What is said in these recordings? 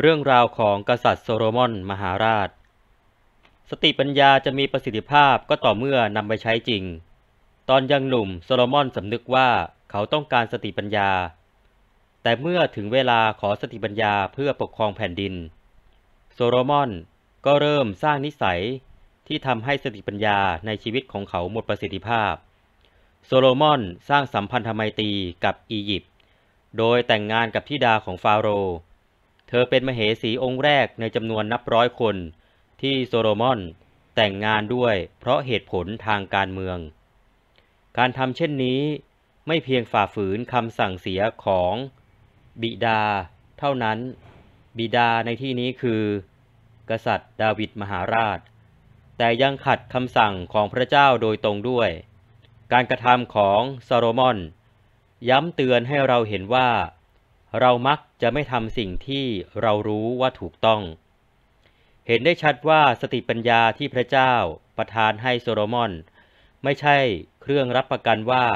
เรื่องราวของกษัตริย์โซโลมอนมหาราช สติปัญญาจะมีประสิทธิภาพก็ต่อเมื่อนำไปใช้จริง ตอนยังหนุ่มโซโลมอนสำนึกว่าเขาต้องการสติปัญญา แต่เมื่อถึงเวลาขอสติปัญญาเพื่อปกครองแผ่นดิน โซโลมอนก็เริ่มสร้างนิสัยที่ทำให้สติปัญญาในชีวิตของเขาหมดประสิทธิภาพ โซโลมอนสร้างสัมพันธไมตรีกับอียิปต์โดยแต่งงานกับธิดาของฟาโรเธอเป็นมเหสีองค์แรกในจำนวนนับร้อยคนที่โซโลมอนแต่งงานด้วยเพราะเหตุผลทางการเมือง การทำเช่นนี้ไม่เพียงฝ่าฝืนคำสั่งเสียของบิดาเท่านั้นบิดาในที่นี้คือกษัตริย์ดาวิดมหาราช แต่ยังขัดคำสั่งของพระเจ้าโดยตรงด้วย การกระทำของซาโลมอนย้ำเตือนให้เราเห็นว่าเรามักจะไม่ทำสิ่งที่เรารู้ว่าถูกต้อง เห็นได้ชัดว่าสติปัญญาที่พระเจ้าประทานให้โซโลมอน ไม่ใช่เครื่องรับประกันว่า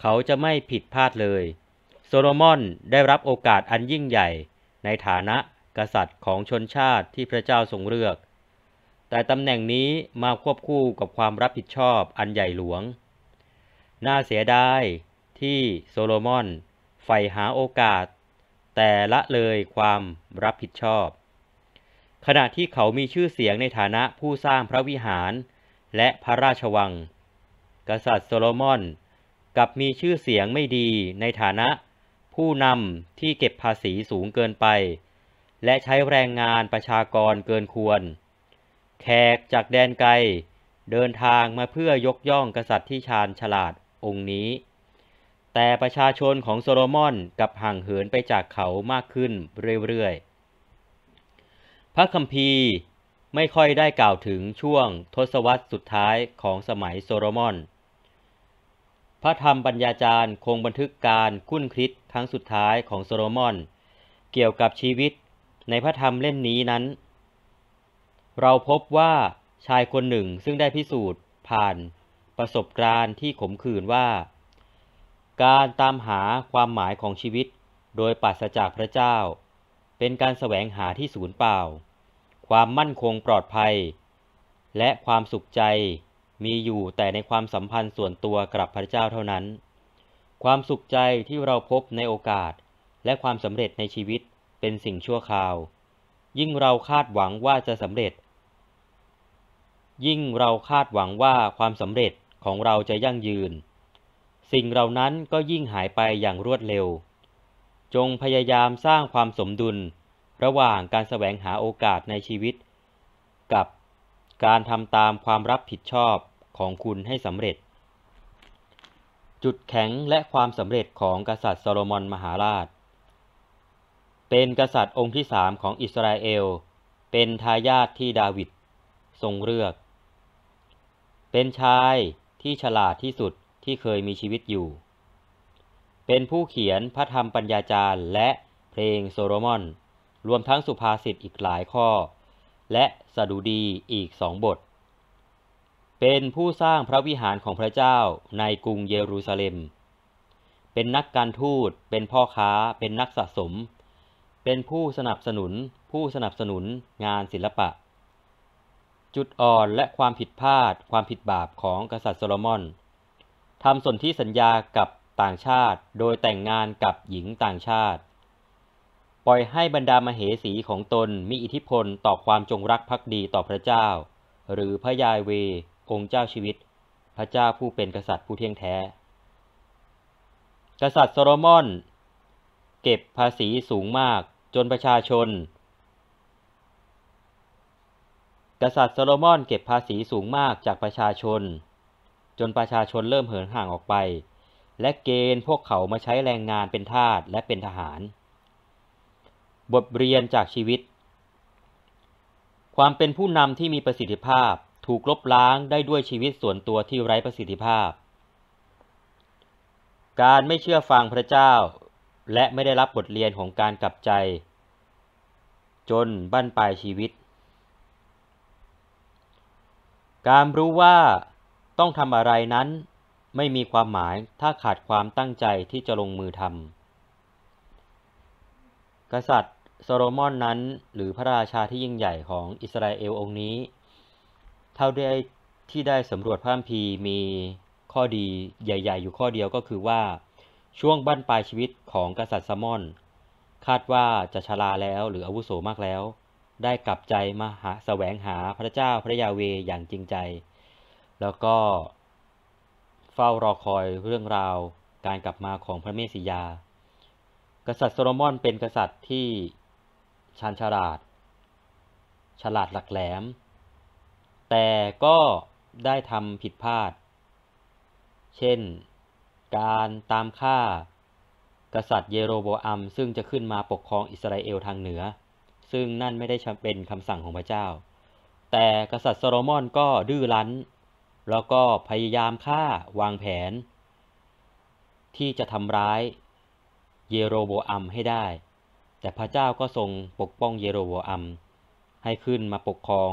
เขาจะไม่ผิดพลาดเลย โซโลมอนได้รับโอกาสอันยิ่งใหญ่ ในฐานะกษัตริย์ของชนชาติที่พระเจ้าทรงเลือก แต่ตำแหน่งนี้มาควบคู่กับความรับผิดชอบอันใหญ่หลวง น่าเสียดายที่โซโลมอนใฝ่หาโอกาสแต่ละเลยความรับผิดชอบ ขณะที่เขามีชื่อเสียงในฐานะผู้สร้างพระวิหารและพระราชวัง กษัตริย์โซโลมอนกับมีชื่อเสียงไม่ดีในฐานะผู้นำที่เก็บภาษีสูงเกินไป และใช้แรงงานประชากรเกินควร แขกจากแดนไกลเดินทางมาเพื่อยกย่องกษัตริย์ที่ชาญฉลาดองค์นี้แต่ประชาชนของโซโลมอนกับห่างเหินไปจากเขามากขึ้นเรื่อยๆ พระคัมภีร์ไม่ค่อยได้กล่าวถึงช่วงทศวรรษสุดท้ายของสมัยโซโลมอน พระธรรมบัญญาจารย์คงบันทึกการคุ้นคิดครั้งสุดท้ายของโซโลมอน เกี่ยวกับชีวิตในพระธรรมเล่มนี้นั้น เราพบว่าชายคนหนึ่งซึ่งได้พิสูจน์ผ่านประสบการณ์ที่ขมขื่นว่าการตามหาความหมายของชีวิตโดยปราศจากพระเจ้า เป็นการแสวงหาที่ศูนย์เปล่า ความมั่นคงปลอดภัย และความสุขใจมีอยู่แต่ในความสัมพันธ์ส่วนตัวกับพระเจ้าเท่านั้น ความสุขใจที่เราพบในโอกาสและความสำเร็จในชีวิตเป็นสิ่งชั่วคราว ยิ่งเราคาดหวังว่าจะสำเร็จ ยิ่งเราคาดหวังว่าความสำเร็จของเราจะยั่งยืนสิ่งเหล่านั้นก็ยิ่งหายไปอย่างรวดเร็ว จงพยายามสร้างความสมดุลระหว่างการแสวงหาโอกาสในชีวิต กับการทำตามความรับผิดชอบของคุณให้สำเร็จ จุดแข็งและความสำเร็จของกษัตริย์ซโลมอนมหาราช เป็นกษัตริย์องค์ที่สามของอิสราเอล เป็นทายาทที่ดาวิด ทรงเลือก เป็นชายที่ฉลาดที่สุดที่เคยมีชีวิตอยู่ เป็นผู้เขียนพระธรรมปัญญาจารย์และเพลงโซโลมอน รวมทั้งสุภาษิตอีกหลายข้อ และสดุดีอีกสองบท เป็นผู้สร้างพระวิหารของพระเจ้าในกรุงเยรูซาเล็ม เป็นนักการทูต เป็นพ่อค้า เป็นนักสะสม เป็นผู้สนับสนุนผู้สนับสนุนงานศิลปะ จุดอ่อนและความผิดพลาดความผิดบาปของกษัตริย์โซโลมอนทำสนธิสัญญากับต่างชาติโดยแต่งงานกับหญิงต่างชาติ ปล่อยให้บรรดามเหสีของตนมีอิทธิพลต่อความจงรักภักดีต่อพระเจ้า หรือพระยายเวองค์เจ้าชีวิต พระเจ้าผู้เป็นกษัตริย์ผู้เที่ยงแท้ กษัตริย์โซโลมอน เก็บภาษีสูงมากจนประชาชน กษัตริย์โซโลมอนเก็บภาษีสูงมากจากประชาชนจนประชาชนเริ่มเหินห่างออกไป และเกณฑ์พวกเขามาใช้แรงงานเป็นทาสและเป็นทหาร บทเรียนจากชีวิต ความเป็นผู้นำที่มีประสิทธิภาพถูกลบล้างได้ด้วยชีวิตส่วนตัวที่ไร้ประสิทธิภาพ การไม่เชื่อฟังพระเจ้า และไม่ได้รับบทเรียนของการกลับใจ จนบั้นปลายชีวิต การรู้ว่าต้องทำอะไรนั้นไม่มีความหมายถ้าขาดความตั้งใจที่จะลงมือทำกษัตริย์โซโลมอนนั้นหรือพระราชาที่ยิ่งใหญ่ของอิสราเอลองค์นี้ เท่าได้ที่ได้สำรวจพระคัมภีร์มีข้อดีใหญ่ ๆ อยู่ข้อเดียวก็คือว่าช่วงบั้นปลายชีวิตของกษัตริย์ซามอนคาดว่าจะชราแล้วหรืออาวุโสมากแล้ว ได้กลับใจมาหาแสวงหาพระเจ้าพระยาเวอย่างจริงใจแล้วก็เฝ้ารอคอยเรื่องราวการกลับมาของพระเมสสิยา กษัตริย์โซโลมอนเป็นกษัตริย์ที่ชาญฉลาด ฉลาดหลักแหลม แต่ก็ได้ทำผิดพลาด เช่น การตามฆ่ากษัตริย์เยโรโบอัม ซึ่งจะขึ้นมาปกครองอิสราเอลทางเหนือ ซึ่งนั่นไม่ได้เป็นคำสั่งของพระเจ้า แต่กษัตริย์โซโลมอนก็ดื้อรั้นแล้วก็พยายามฆ่าวางแผนที่จะทำร้ายเยโรโบอัมให้ได้ แต่พระเจ้าก็ทรงปกป้องเยโรโบอัม ให้ขึ้นมาปกครอง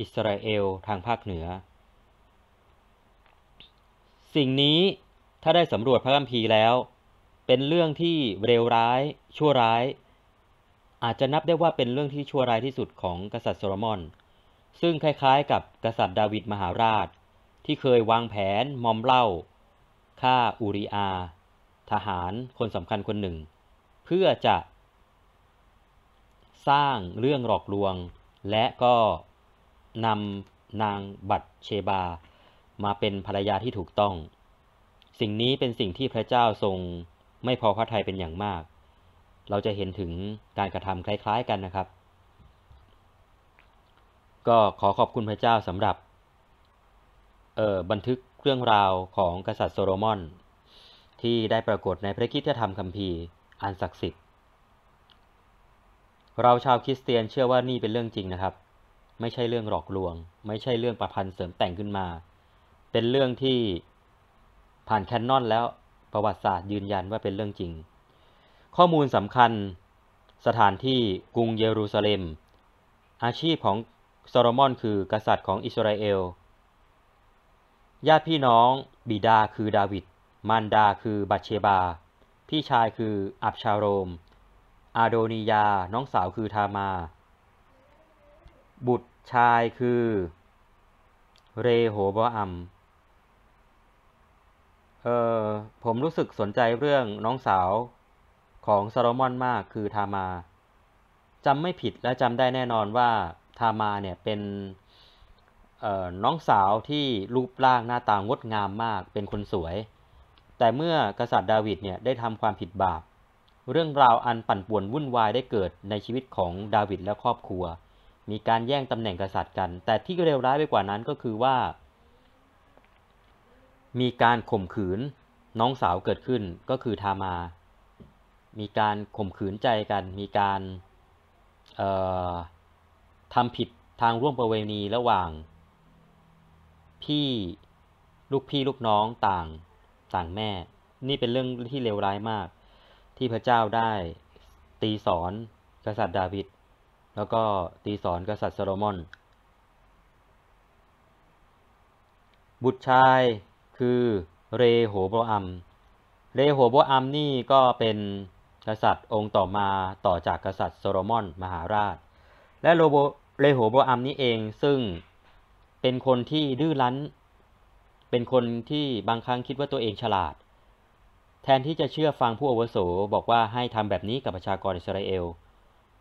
อิสราเอลทางภาคเหนือ สิ่งนี้ถ้าได้สำรวจพระคัมภีร์แล้ว เป็นเรื่องที่เร็วร้ายชั่วร้าย อาจจะนับได้ว่าเป็นเรื่องที่ชั่วร้ายที่สุดของกษัตริย์โซโลมอนซึ่งคล้ายๆกับกษัตริย์ดาวิดมหาราช ที่เคยวางแผนมอมเล่าฆ่าอูริอาทหารคนสำคัญคนหนึ่ง เพื่อจะสร้างเรื่องหลอกลวงและก็นำนางบัตเชบามาเป็นภรรยาที่ถูกต้อง สิ่งนี้เป็นสิ่งที่พระเจ้าทรงไม่พอพระทัยเป็นอย่างมาก เราจะเห็นถึงการกระทำคล้ายๆกันนะครับก็ขอขอบคุณพระเจ้าสำหรับ บันทึกเรื่องราวของกษัตริย์โซโลมอน ที่ได้ปรากฏในพระคิดธรรมคัมภีร์อันศักดิ์สิทธิ์เราชาวคริสเตียนเชื่อว่านี่เป็นเรื่องจริงนะครับ ไม่ใช่เรื่องหลอกลวง ไม่ใช่เรื่องประพันธ์เสริมแต่งขึ้นมา เป็นเรื่องที่ผ่านแคนนอนแล้วประวัติศาสตร์ยืนยันว่าเป็นเรื่องจริง ข้อมูลสำคัญสถานที่กรุงเยรูซาเล็ม อาชีพของโซโลมอนคือกษัตริย์ของอิสราเอล ญาติพี่น้อง บิดาคือดาวิดมารดาคือบัตเชบา พี่ชายคืออับชาโรม อาโดนียาน้องสาวคือทามา บุตรชายคือ เรโหบอัม เออผมรู้สึกสนใจเรื่องน้องสาว ของซโลมอนมากคือทามา จำไม่ผิดและจำได้แน่นอนว่าทามาเนี่ยเป็นน้องสาวที่รูปร่างหน้าตางดงามมากเป็นคนสวย แต่เมื่อกษัตริย์ดาวิดเนี่ยได้ทำความผิดบาปเรื่องราวอันปั่นป่วนวุ่นวายได้เกิดในชีวิตของดาวิดและครอบครัว มีการแย่งตำแหน่งกษัตริย์กัน แต่ที่เลวร้ายไปกว่านั้นก็คือว่า มีการข่มขืนน้องสาวเกิดขึ้นก็คือทามา มีการข่มขืนใจกัน มีการเออทำผิดทางร่วมประเวณีระหว่าง พี่ลูกพี่ลูกน้องต่างต่างแม่ นี่เป็นเรื่องที่เลวร้ายมาก ที่พระเจ้าได้ตีสอนกษัตริย์ดาวิด แล้วก็ตีสอนกษัตริย์โซโลมอนบุตรชายคือเรโหโบอัมเรโหโบอัมนี่ก็เป็นกษัตริย์องค์ต่อมาต่อจากกษัตริย์โซโลมอนมหาราชและโรโบ เรโหโบอัมนี้เองซึ่งเป็นคนที่ดื้อรั้น เป็นคนที่บางครั้งคิดว่าตัวเองฉลาด แทนที่จะเชื่อฟังผู้อาวุโส บอกว่าให้ทำแบบนี้กับประชากรอิสราเอล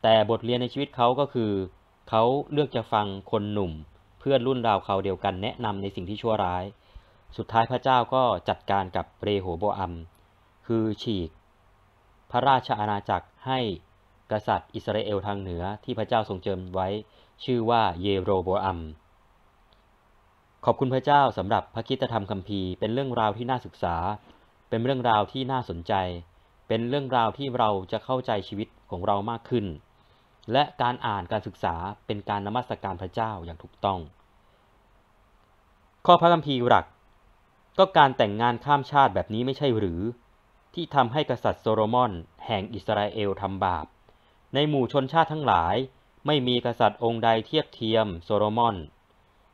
แต่บทเรียนในชีวิตเขาก็คือ เขาเลือกจะฟังคนหนุ่มเพื่อนรุ่นราวเขาเดียวกัน แนะนำในสิ่งที่ชั่วร้าย สุดท้ายพระเจ้าก็จัดการกับเรโหโบอัมคือฉีกพระราชอาณาจักรให้กษัตริย์อิสราเอลทางเหนือที่พระเจ้าทรงเจิมไว้ชื่อว่าเยโรโบอัม ขอบคุณพระเจ้าสำหรับพระคิตธรรมคัมภีร์เป็นเรื่องราวที่น่าศึกษา เป็นเรื่องราวที่น่าสนใจ เป็นเรื่องราวที่เราจะเข้าใจชีวิตของเรามากขึ้น และการอ่านการศึกษาเป็นการนมัสการพระเจ้าอย่างถูกต้อง ข้อพระคัมภีร์หลัก ก็การแต่งงานข้ามชาติแบบนี้ไม่ใช่หรือ ที่ทำให้กษัตริย์โซโลมอน แห่งอิสราเอลทำบาปในหมู่ชนชาติทั้งหลาย ไม่มีกษัตริย์องค์ใดเทียบเทียม โซโลมอน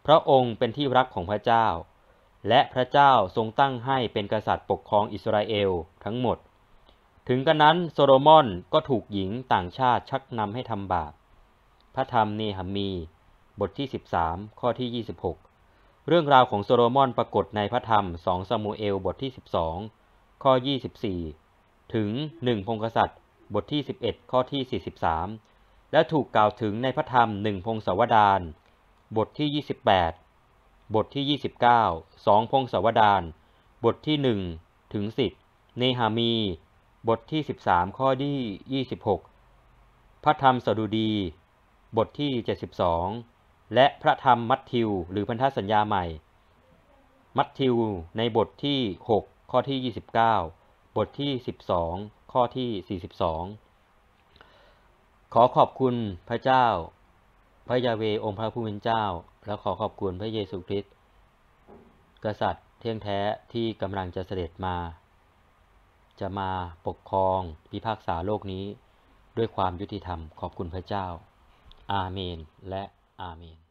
พระองค์เป็นที่รักของพระเจ้า และพระเจ้าทรงตั้งให้เป็นกษัตริย์ปกครองอิสราเอลทั้งหมด ถึงกระนั้นโซโลมอนก็ถูกหญิงต่างชาติชักนำให้ทำบาปพระธรรมเนหมี บทที่ 13 ข้อที่ 26 เรื่องราวของโซโลมอนปรากฏในพระธรรมสองมูเอลบทที่ 12 ข้อ 24 ถึง1พงกษัตริย์บทที่ 11 ข้อที่ 43 และถูกกล่าวถึงในพระธรรมหนึ่งพงศาวดารบทที่ 28 บทที่ 29สองพงศาวดารบทที่ 1 ถึง 10 เนหามี บทที่ 13 ข้อที่ 26 พระธรรมสดุดี บทที่ 72 และพระธรรมมัทธิวหรือพันธสัญญาใหม่ มัทธิว ในบทที่ 6 ข้อที่ 29 บทที่ 12ข้อที่ 42 ขอขอบคุณพระเจ้า พระยาเว องค์พระผู้เป็นเจ้า และขอขอบคุณพระเยซูคริสต์ กษัตริย์เที่ยงแท้ที่กำลังจะเสด็จมา จะมาปกครองพิพากษาโลกนี้ด้วยความยุติธรรม ขอบคุณพระเจ้า อาเมน และอาเมน